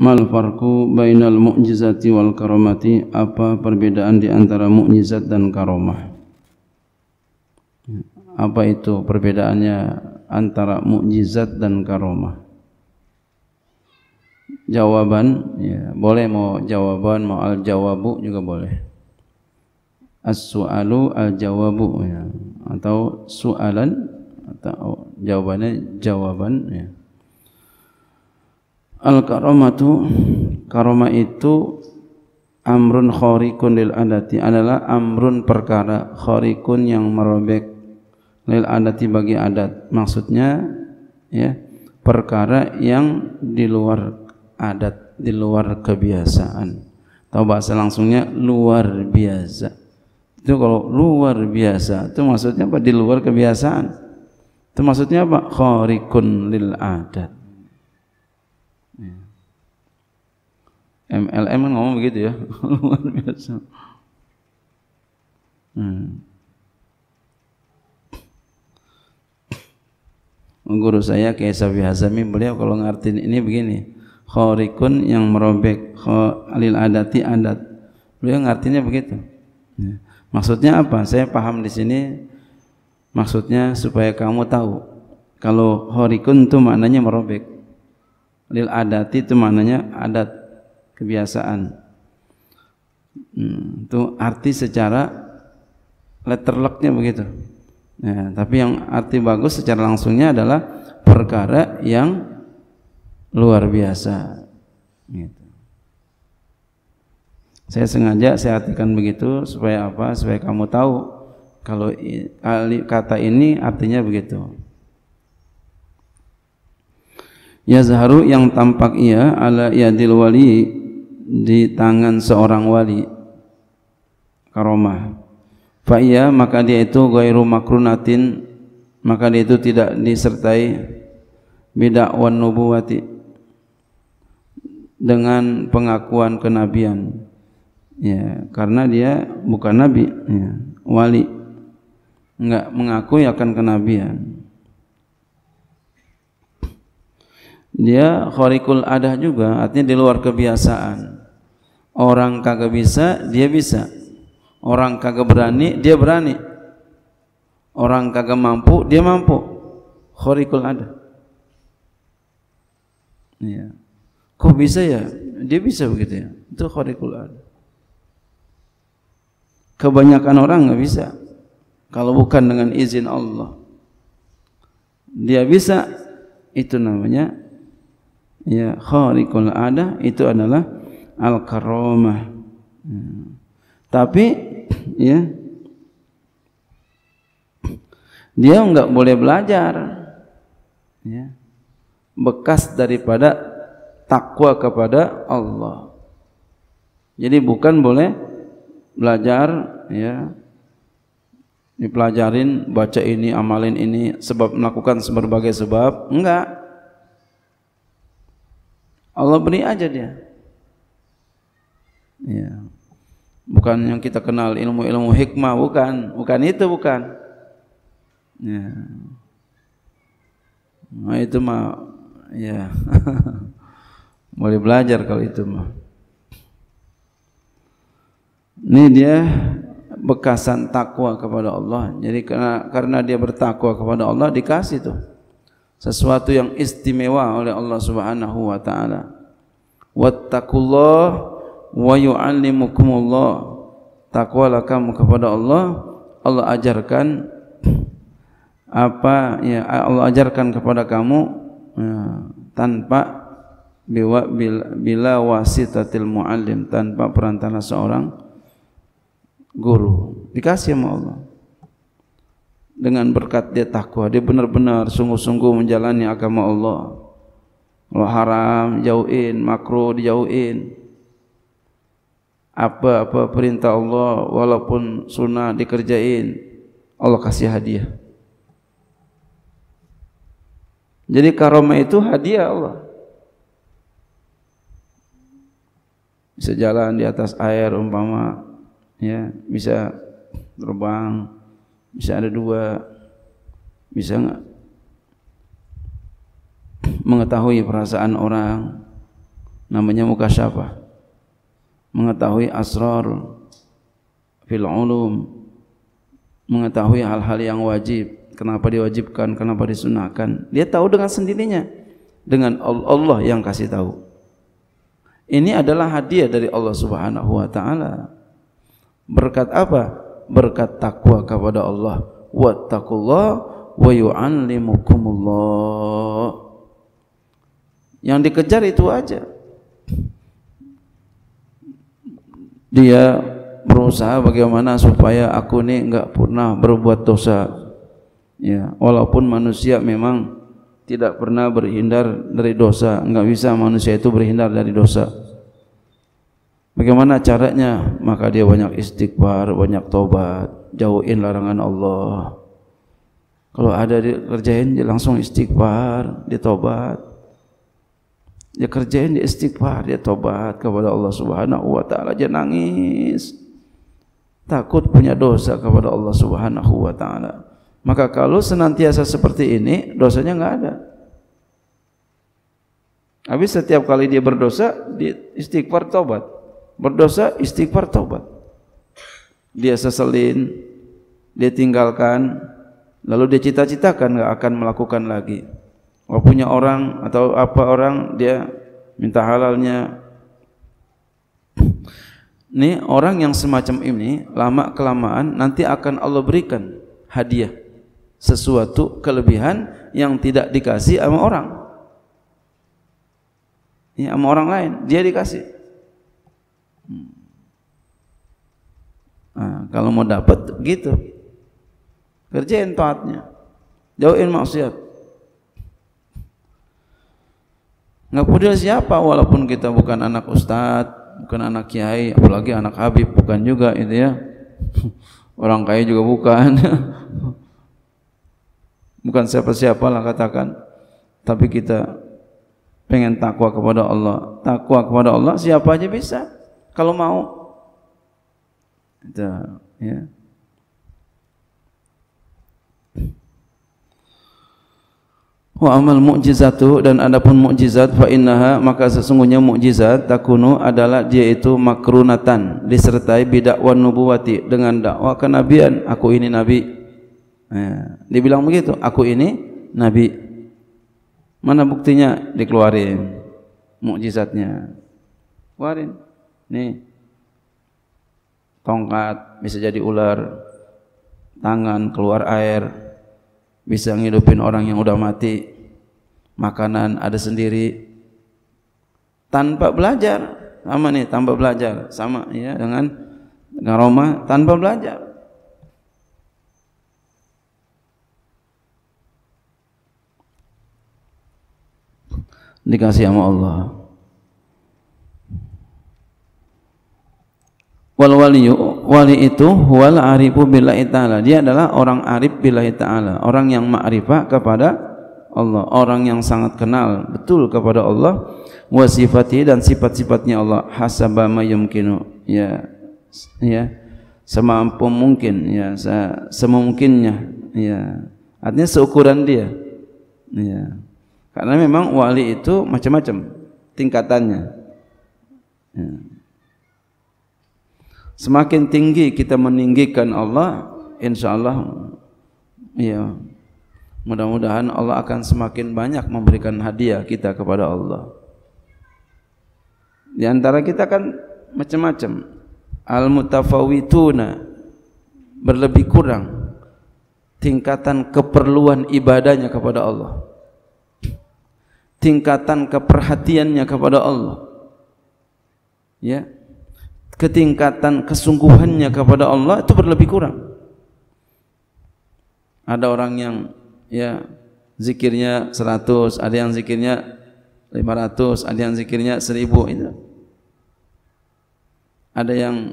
Mal farku bainal mu'jizati wal karamati Apa perbedaan di antara mu'jizat dan karamah Apa itu perbedaannya antara mu'jizat dan karamah Jawaban, ya, boleh mau jawaban, mau al-jawabu juga boleh As-su'alu al-jawabu ya. Atau su'alan atau jawabannya jawaban ya. Al-karamatu karoma itu amrun khariqun lil adati adalah amrun perkara khariqun yang merobek lil adati bagi adat. Maksudnya ya, perkara yang di luar adat, di luar kebiasaan. Tahu bahasa langsungnya luar biasa. Itu kalau luar biasa, itu maksudnya apa? Di luar kebiasaan. Itu maksudnya apa? Khariqun lil adat. MLM kan ngomong begitu ya luar biasa hmm. Oh, guru saya kayak Safi Hazami beliau kalau ngartin ini begini khorikun yang merobek khalil adati adat beliau ngartinya begitu ya. maksudnya apa saya paham di sini maksudnya supaya kamu tahu kalau khorikun itu maknanya merobek lil adati itu maknanya adat kebiasaan. Hmm, itu arti secara letterlocknya begitu. Nah, tapi yang arti bagus secara langsungnya adalah perkara yang luar biasa. Gitu. Saya sengaja saya artikan begitu supaya apa? Supaya kamu tahu kalau kata ini artinya begitu. Yazharu yang tampak ia ala yadil wali di tangan seorang wali karomah fa iya maka dia itu ghairu makrunatin maka dia itu tidak disertai bidak wan nubuwati dengan pengakuan kenabian ya karena dia bukan nabi ya, wali enggak mengaku akan kenabian dia khariqul adah juga artinya di luar kebiasaan Orang kagak bisa, dia bisa. Orang kagak berani, dia berani. Orang kagak mampu, dia mampu. Khariqul ada. Ya. Kok bisa ya? Dia bisa begitu ya. Itu khariqul ada. Kebanyakan orang enggak bisa. Kalau bukan dengan izin Allah. Dia bisa itu namanya ya khariqul ada itu adalah al karomah. Tapi ya dia enggak boleh belajar ya bekas daripada takwa kepada Allah. Jadi bukan boleh belajar ya dipelajarin baca ini amalin ini sebab melakukan berbagai sebab enggak Allah beri aja dia Ya. Bukan yang kita kenal ilmu-ilmu hikmah, bukan, bukan itu bukan. Ya. Nah, itu mah ya. Boleh belajar kalau itu mah. Ini dia bekasan takwa kepada Allah. Jadi karena karena dia bertakwa kepada Allah dikasih tuh sesuatu yang istimewa oleh Allah Subhanahu wa taala. Wattaqullah wa yu'allimukumullah takwalah kamu kepada Allah Allah ajarkan apa ya Allah ajarkan kepada kamu ya, tanpa bila, bila wasitatil muallim tanpa perantara seorang guru dikasih sama Allah dengan berkat dia takwa dia benar-benar sungguh-sungguh menjalani agama Allah Allah haram jauhin makruh dijauhin apa-apa perintah Allah walaupun sunnah dikerjain Allah kasih hadiah jadi karomah itu hadiah Allah bisa jalan di atas air umpama ya bisa terbang bisa ada dua bisa enggak mengetahui perasaan orang namanya muka syafah mengetahui asrar fil ulum mengetahui hal-hal yang wajib kenapa diwajibkan kenapa disunahkan dia tahu dengan sendirinya dengan Allah yang kasih tahu ini adalah hadiah dari Allah Subhanahu wa taala berkat apa berkat takwa kepada Allah wattaqullah wa yu'allimukumullah yang dikejar itu aja dia berusaha bagaimana supaya aku ni enggak pernah berbuat dosa ya walaupun manusia memang tidak pernah berhindar dari dosa enggak bisa manusia itu berhindar dari dosa bagaimana caranya maka dia banyak istighfar banyak tobat jauhin larangan Allah kalau ada dikerjain dia langsung istighfar ditobat dia ya, kerjain dia istighfar dia tobat kepada Allah Subhanahu wa taala dia nangis takut punya dosa kepada Allah Subhanahu wa taala maka kalau senantiasa seperti ini dosanya enggak ada habis setiap kali dia berdosa dia istighfar tobat berdosa istighfar tobat dia seselin dia tinggalkan lalu dia cita-citakan enggak akan melakukan lagi nggak punya orang atau apa orang dia minta halalnya ini orang yang semacam ini lama kelamaan nanti akan Allah berikan hadiah sesuatu kelebihan yang tidak dikasih sama orang ya, sama orang lain dia dikasih hmm. nah, kalau mau dapat gitu kerjain taatnya jauhin maksiat nggak peduli siapa walaupun kita bukan anak ustadz bukan anak kiai apalagi anak habib bukan juga itu ya orang kaya juga bukan bukan siapa-siapa lah katakan tapi kita pengen takwa kepada Allah takwa kepada Allah siapa aja bisa kalau mau itu ya wa amal mu'jizatu dan adapun mukjizat fa innaha maka sesungguhnya mukjizat takunu adalah dia itu makrunatan disertai bidakwan nubuwati dengan dakwah kenabian aku ini nabi ya. dibilang begitu aku ini nabi mana buktinya dikeluarin mukjizatnya keluarin nih tongkat bisa jadi ular tangan keluar air bisa ngidupin orang yang udah mati makanan ada sendiri tanpa belajar sama nih tanpa belajar sama ya dengan dengan Roma tanpa belajar dikasih sama Allah wal waliyu wali itu wal arifu billahi taala dia adalah orang arif billahi taala orang yang ma'rifah kepada Allah orang yang sangat kenal betul kepada Allah wa sifati dan sifat-sifatnya Allah hasaba ma yumkinu ya ya semampu mungkin ya se semungkinnya ya artinya seukuran dia ya karena memang wali itu macam-macam tingkatannya ya semakin tinggi kita meninggikan Allah insya Allah, ya mudah-mudahan Allah akan semakin banyak memberikan hadiah kita kepada Allah di antara kita kan macam-macam al mutafawituna berlebih kurang tingkatan keperluan ibadahnya kepada Allah tingkatan keperhatiannya kepada Allah ya yeah ketingkatan kesungguhannya kepada Allah itu berlebih kurang. Ada orang yang ya zikirnya seratus, ada yang zikirnya lima ratus, ada yang zikirnya seribu. itu. Ada yang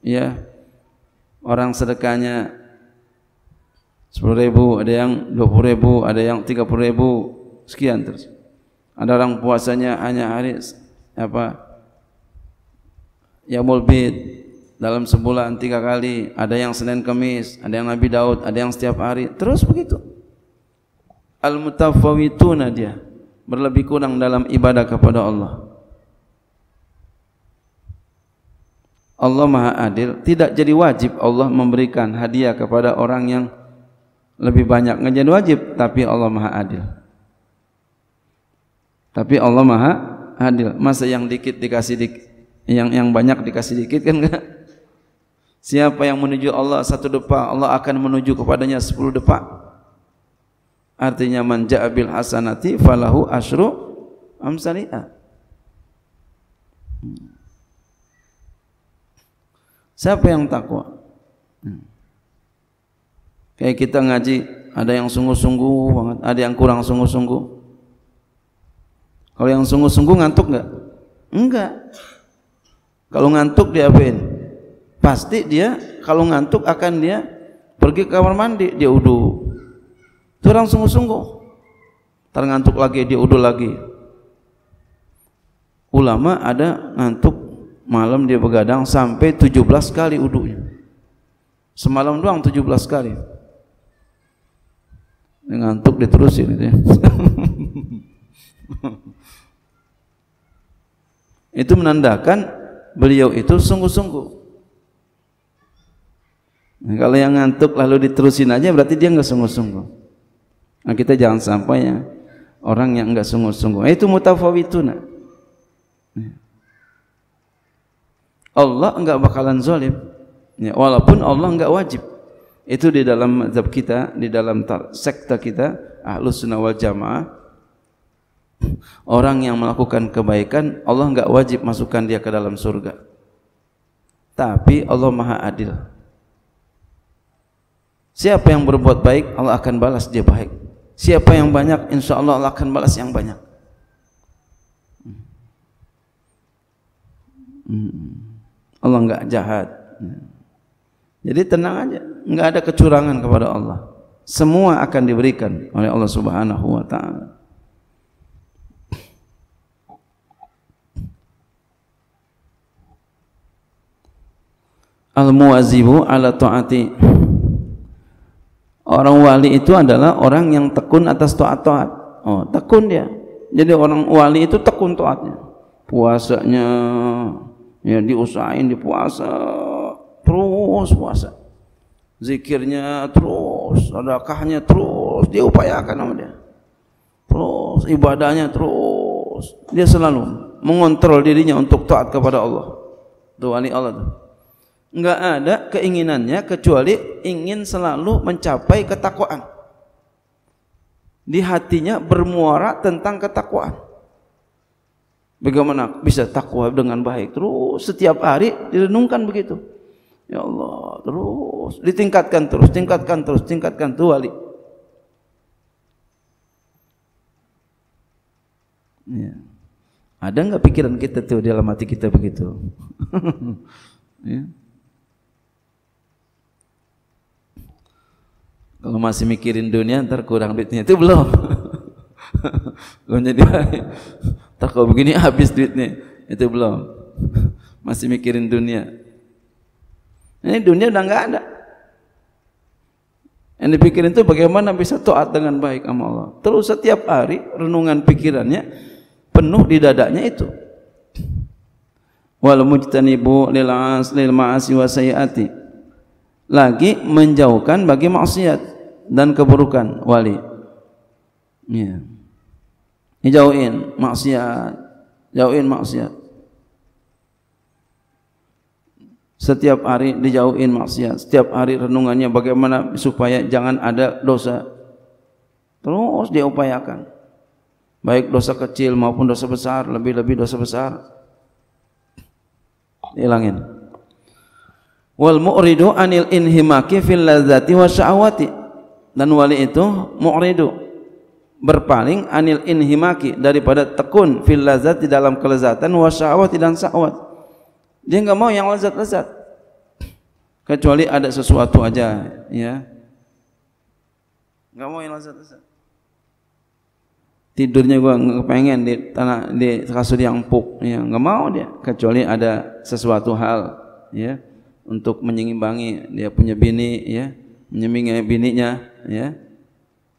ya orang sedekahnya sepuluh ribu, ada yang dua puluh ribu, ada yang tiga puluh ribu. sekian terus. Ada orang puasanya hanya hari apa Ya Bid dalam sebulan tiga kali, ada yang Senin Kamis, ada yang Nabi Daud, ada yang setiap hari, terus begitu. Al-mutafawituna dia berlebih kurang dalam ibadah kepada Allah. Allah Maha Adil tidak jadi wajib Allah memberikan hadiah kepada orang yang lebih banyak ngejadi wajib tapi Allah Maha Adil. Tapi Allah Maha Adil, masa yang dikit dikasih dikit yang yang banyak dikasih dikit kan enggak siapa yang menuju Allah satu depa Allah akan menuju kepadanya sepuluh depa artinya man ja'a hasanati falahu asyru amsalia siapa yang takwa kayak kita ngaji ada yang sungguh-sungguh banget ada yang kurang sungguh-sungguh kalau yang sungguh-sungguh ngantuk enggak enggak kalau ngantuk dia apain? Pasti dia kalau ngantuk akan dia pergi ke kamar mandi, dia udu. Itu orang sungguh-sungguh. Terngantuk lagi, dia udu lagi. Ulama ada ngantuk malam dia begadang sampai 17 kali udunya. Semalam doang 17 kali. Dia ngantuk diterusin itu ya. itu menandakan beliau itu sungguh-sungguh. Nah, kalau yang ngantuk lalu diterusin aja berarti dia enggak sungguh-sungguh. Nah, kita jangan sampai ya orang yang enggak sungguh-sungguh. Itu mutafawituna. Allah enggak bakalan zalim. Ya, walaupun Allah enggak wajib. Itu di dalam mazhab kita, di dalam sekta kita, Ahlus Sunnah wal Jamaah, orang yang melakukan kebaikan Allah enggak wajib masukkan dia ke dalam surga tapi Allah maha adil siapa yang berbuat baik Allah akan balas dia baik siapa yang banyak insya Allah Allah akan balas yang banyak Allah enggak jahat jadi tenang aja enggak ada kecurangan kepada Allah semua akan diberikan oleh Allah Subhanahu wa taala Al-Muwazibu ala ta'ati Orang wali itu adalah orang yang tekun atas ta'at-ta'at Oh, tekun dia Jadi orang wali itu tekun ta'atnya Puasanya Ya, diusahain di puasa Terus puasa Zikirnya terus Sadaqahnya terus Dia upayakan sama dia Terus ibadahnya terus Dia selalu mengontrol dirinya untuk ta'at kepada Allah Itu wali Allah itu nggak ada keinginannya kecuali ingin selalu mencapai ketakwaan. Di hatinya bermuara tentang ketakwaan. Bagaimana bisa takwa dengan baik? Terus setiap hari direnungkan begitu. Ya Allah, terus ditingkatkan terus, tingkatkan terus, tingkatkan tuh wali. Ya. Ada nggak pikiran kita tuh dalam hati kita begitu? ya. Kalau masih mikirin dunia ntar kurang duitnya itu belum. belum jadi ntar kalau begini habis duitnya itu belum. masih mikirin dunia. Ini dunia udah nggak ada. Yang dipikirin itu bagaimana bisa taat dengan baik sama Allah. Terus setiap hari renungan pikirannya penuh di dadanya itu. Wal mujtanibu lil as lil ma'asi wa Lagi menjauhkan bagi maksiat dan keburukan wali. Ya. Jauhin maksiat, jauhin maksiat. Setiap hari dijauhin maksiat, setiap hari renungannya bagaimana supaya jangan ada dosa. Terus dia upayakan, Baik dosa kecil maupun dosa besar, lebih-lebih dosa besar. Hilangin. Wal mu'ridu anil inhimaki fil ladzati wa syahwati dan wali itu mu'ridu berpaling anil inhimaki daripada tekun fil lazat di dalam kelezatan wa syahwati dan syahwat dia enggak mau yang lezat-lezat kecuali ada sesuatu aja ya enggak mau yang lezat-lezat tidurnya gua enggak pengen di tanah di kasur yang empuk ya enggak mau dia kecuali ada sesuatu hal ya untuk menyeimbangi dia punya bini ya menyemingi bininya ya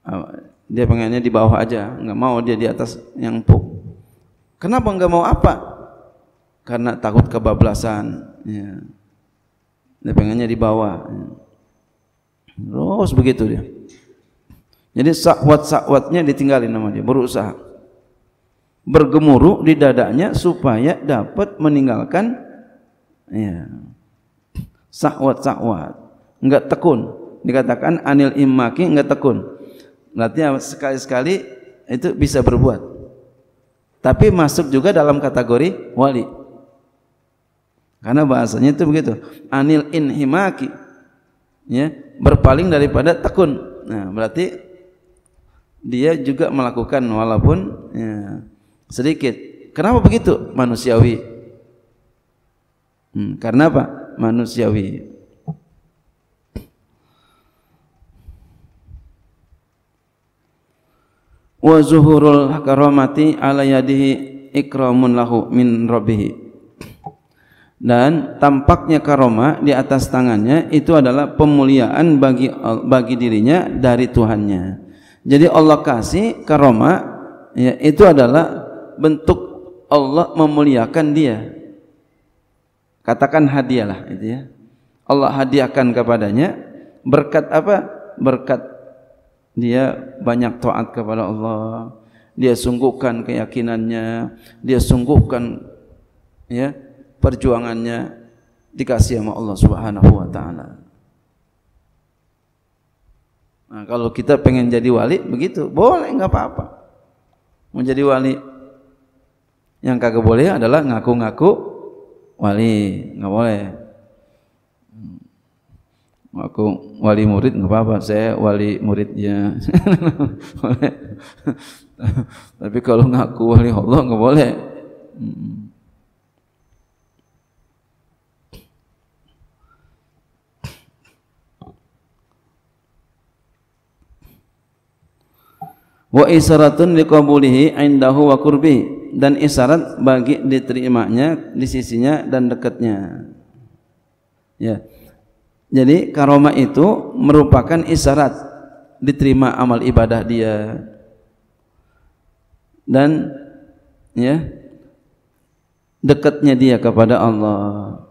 ah, dia pengennya di bawah aja enggak mau dia di atas yang puk kenapa enggak mau apa karena takut kebablasan ya dia pengennya di bawah ya. terus begitu dia jadi sakwat-sakwatnya ditinggali nama dia berusaha bergemuruh di dadanya supaya dapat meninggalkan ya sakwat sahwat enggak tekun dikatakan anil imaki tekun berarti ya sekali-sekali itu bisa berbuat tapi masuk juga dalam kategori wali karena bahasanya itu begitu anil inhimaki ya berpaling daripada tekun nah berarti dia juga melakukan walaupun ya, sedikit kenapa begitu manusiawi hmm, karena apa manusiawi wa zuhurul karamati ala yadihi ikramun lahu min rabbihi dan tampaknya karoma di atas tangannya itu adalah pemuliaan bagi bagi dirinya dari Tuhannya. Jadi Allah kasih karoma ya, itu adalah bentuk Allah memuliakan dia. Katakan hadiahlah itu ya. Allah hadiahkan kepadanya berkat apa? Berkat dia banyak taat kepada Allah dia sungguhkan keyakinannya dia sungguhkan ya perjuangannya dikasih sama Allah Subhanahu wa taala Nah, kalau kita pengen jadi wali begitu, boleh enggak apa-apa. Menjadi wali yang kagak boleh adalah ngaku-ngaku wali, enggak boleh aku wali murid enggak apa-apa saya wali muridnya boleh tapi kalau ngaku wali Allah enggak boleh wa isaratun liqabulihi indahu wa qurbi dan isarat bagi diterimanya di sisinya dan dekatnya ya yeah. Jadi karoma itu merupakan isyarat diterima amal ibadah dia. Dan ya dekatnya dia kepada Allah.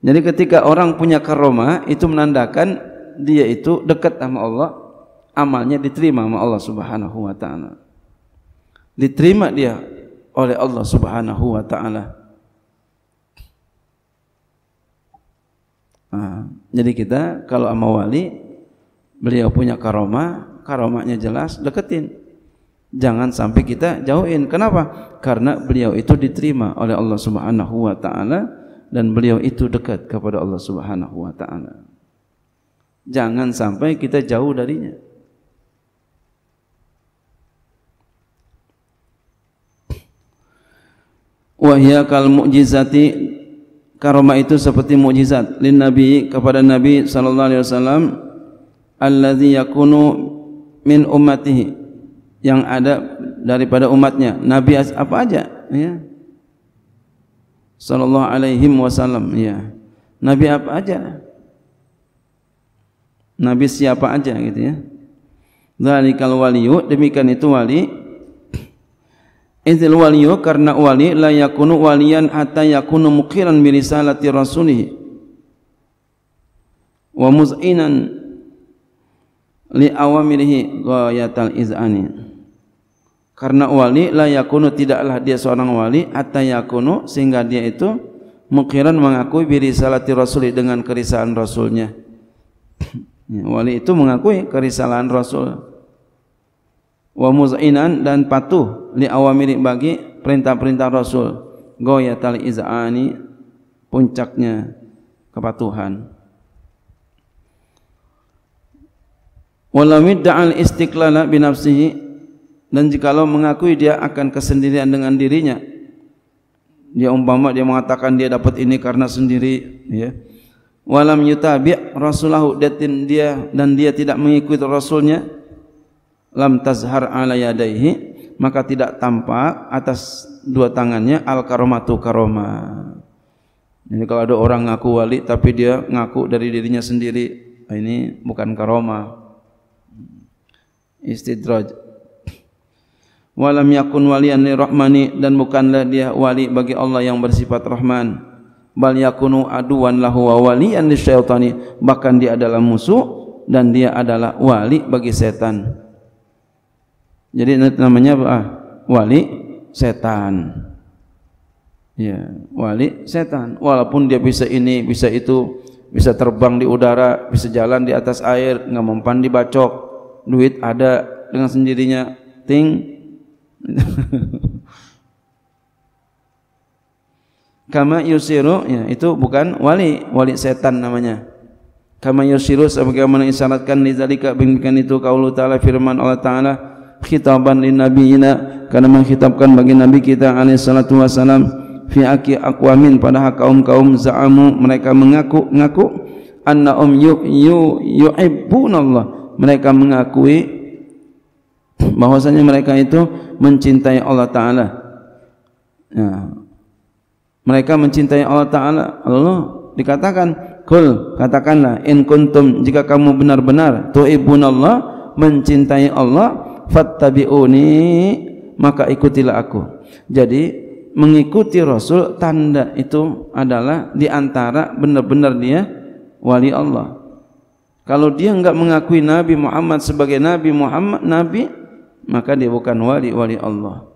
Jadi ketika orang punya karoma itu menandakan dia itu dekat sama Allah, amalnya diterima sama Allah Subhanahu wa taala. Diterima dia oleh Allah Subhanahu wa taala. Ah, jadi kita kalau sama wali beliau punya karoma, karomanya jelas, deketin. Jangan sampai kita jauhin. Kenapa? Karena beliau itu diterima oleh Allah Subhanahu wa taala dan beliau itu dekat kepada Allah Subhanahu wa taala. Jangan sampai kita jauh darinya. Wahyakal mukjizati karamah itu seperti mukjizat lin nabi kepada nabi sallallahu alaihi wasallam allazi yakunu min ummatihi yang ada daripada umatnya nabi apa aja ya sallallahu alaihi wasallam ya nabi apa aja nabi siapa aja gitu ya zalikal waliyu demikian itu wali Izil waliyu karena wali la yakunu waliyan hatta yakunu muqiran bi risalati rasulih wa muz'inan li awamirihi ghayatal iz'ani karena wali la yakunu tidaklah dia seorang wali hatta yakunu sehingga dia itu muqiran mengakui bi risalati rasuli dengan kerisalan rasulnya ya, wali itu mengakui kerisalan rasul wa muz'inan dan patuh li awamiri bagi perintah-perintah Rasul goya tali iz'ani puncaknya kepatuhan walamid da'al istiqlala binafsihi dan jika jikalau mengakui dia akan kesendirian dengan dirinya dia umpama dia mengatakan dia dapat ini karena sendiri ya walam yutabi' rasulahu datin dia dan dia tidak mengikuti rasulnya lam tazhar ala yadaihi maka tidak tampak atas dua tangannya al karomatu karoma. Jadi kalau ada orang ngaku wali tapi dia ngaku dari dirinya sendiri ah, ini bukan karoma. Istidraj. Walam yakun waliyan li dan bukanlah dia wali bagi Allah yang bersifat rahman. Bal yakunu aduan lahu wa waliyan li syaitani. Bahkan dia adalah musuh dan dia adalah wali bagi setan. Jadi namanya ah, wali setan. Ya, wali setan. Walaupun dia bisa ini, bisa itu, bisa terbang di udara, bisa jalan di atas air, nggak mempan dibacok, duit ada dengan sendirinya, ting. Kama yusiru, ya, itu bukan wali, wali setan namanya. Kama yusiru, sebagaimana isyaratkan nizalika bimbingkan itu kaulu ta'ala firman Allah ta'ala, khitaban li nabiyina karena mengkhitabkan bagi nabi kita alaihi salatu wasalam fi aqi aqwamin pada kaum-kaum za'amu mereka mengaku ngaku anna um yu yu yuhibbun Allah mereka mengakui bahwasanya mereka itu mencintai Allah taala ya. mereka mencintai Allah taala Allah dikatakan kul katakanlah in kuntum jika kamu benar-benar tuibun Allah mencintai Allah fattabi'uni maka ikutilah aku jadi mengikuti rasul tanda itu adalah diantara benar-benar dia wali Allah kalau dia enggak mengakui Nabi Muhammad sebagai Nabi Muhammad Nabi maka dia bukan wali wali Allah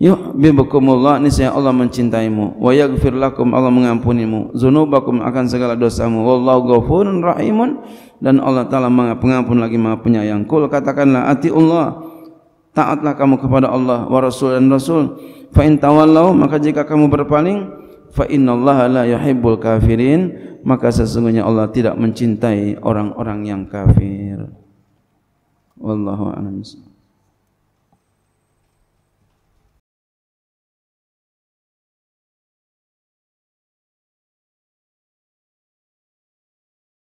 Yuk bimbukumullah ini saya Allah mencintaimu wa yaghfir lakum Allah mengampunimu zunubakum akan segala dosamu wallahu ghafurun rahimun dan Allah Taala Maha Pengampun lagi Maha Penyayang. Kul katakanlah ati Allah. Taatlah kamu kepada Allah wa dan Rasul. Fa in tawallau maka jika kamu berpaling fa innallaha la yuhibbul kafirin maka sesungguhnya Allah tidak mencintai orang-orang yang kafir. Wallahu a'lam.